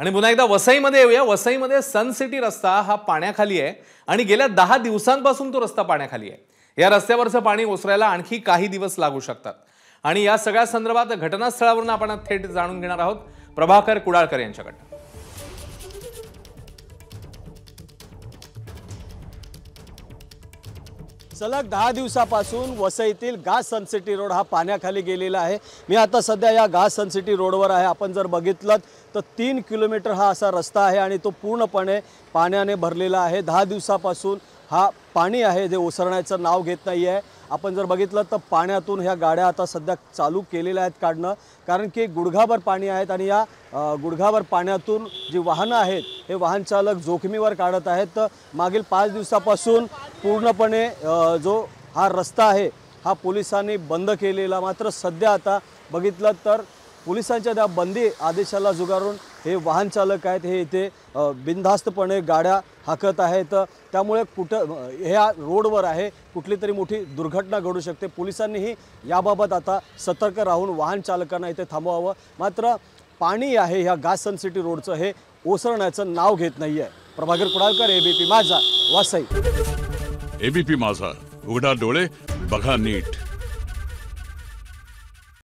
आणि पुन्हा एकदा वसईमध्ये येऊया वसईमध्ये सन सिटी रस्ता हा पाण्याखाली आहे आणि गेल्या दहा दिवसांपासून तो रस्ता पाण्याखाली आहे या रस्त्यावरचं पाणी ओसरायला आणखी काही दिवस लागू शकतात आणि या सगळ्या संदर्भात घटनास्थळावरून आपण थेट जाणून घेणार आहोत प्रभाकर कुडाळकर यांच्याकडनं सलग दहा दिवसापासून वसईतील घास सनसिटी रोड हा पाण्याखाली गेलेला आहे मी आता सध्या या घास सनसिटी रोडवर आहे आपण जर बघितलं तर तीन किलोमीटर हा असा रस्ता आहे आणि तो पूर्णपणे पाण्याने भरलेला आहे दहा दिवसापासून हा पाणी आहे जे ओसरण्याचं नाव घेत नाही आहे आपण जर बघितलं तर पाण्यातून ह्या गाड्या आता सध्या चालू केलेल्या आहेत काढणं कारण की गुडघाभर पाणी आहेत आणि या गुडघाभर पाण्यातून जी वाहनं आहेत हे वाहनचालक जोखमीवर काढत आहेत तर मागील पाच दिवसापासून पूर्णपणे जो हा रस्ता आहे हा पोलिसांनी बंद केलेला मात्र सध्या आता बघितलं तर पोलिसांच्या त्या बंदी आदेशाला जुगारून हे वाहन चालक आहेत हे इथे बिनधास्तपणे गाड्या हाकत आहेत त्यामुळे कुठं ह्या रोडवर आहे कुठली तरी मोठी दुर्घटना घडू शकते पोलिसांनीही याबाबत आता सतर्क राहून वाहन चालकांना इथे थांबवावं मात्र पाणी आहे ह्या सन सिटी रोडचं हे ओसरण्याचं नाव घेत नाही आहे प्रभाकर कुडाळकर एबीपी माझा वासाई एबीपी माझा उघडा डोळे बघा नीट